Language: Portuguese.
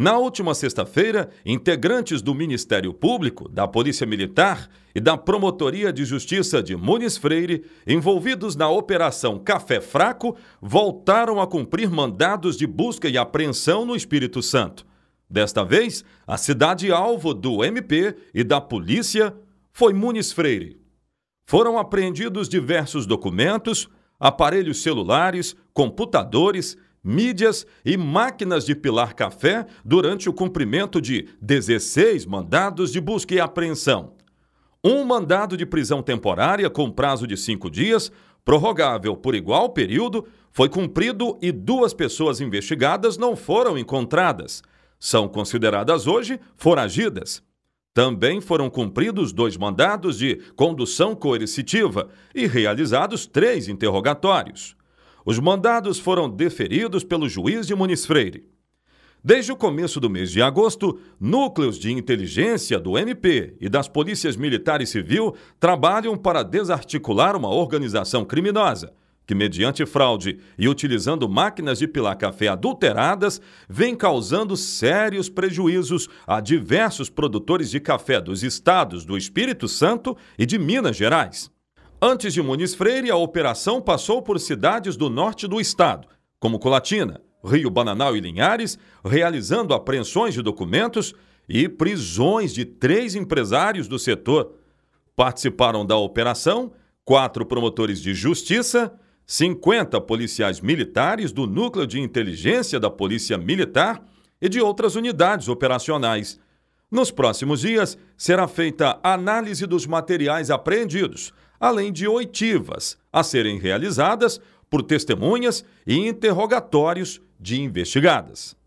Na última sexta-feira, integrantes do Ministério Público, da Polícia Militar e da Promotoria de Justiça de Muniz Freire, envolvidos na Operação Café Fraco, voltaram a cumprir mandados de busca e apreensão no Espírito Santo. Desta vez, a cidade-alvo do MP e da polícia foi Muniz Freire. Foram apreendidos diversos documentos, aparelhos celulares, computadores mídias e máquinas de pilar café durante o cumprimento de 16 mandados de busca e apreensão. Um mandado de prisão temporária com prazo de cinco dias, prorrogável por igual período, foi cumprido e duas pessoas investigadas não foram encontradas. São consideradas hoje foragidas. Também foram cumpridos dois mandados de condução coercitiva e realizados três interrogatórios. Os mandados foram deferidos pelo juiz de Muniz Freire. Desde o começo do mês de agosto, núcleos de inteligência do MP e das polícias militar e civil trabalham para desarticular uma organização criminosa que, mediante fraude e utilizando máquinas de pilar café adulteradas, vem causando sérios prejuízos a diversos produtores de café dos estados do Espírito Santo e de Minas Gerais. Antes de Muniz Freire, a operação passou por cidades do norte do estado, como Colatina, Rio Bananal e Linhares, realizando apreensões de documentos e prisões de três empresários do setor. Participaram da operação quatro promotores de justiça, 50 policiais militares do Núcleo de Inteligência da Polícia Militar e de outras unidades operacionais. Nos próximos dias, será feita análise dos materiais apreendidos, além de oitivas a serem realizadas por testemunhas e interrogatórios de investigadas.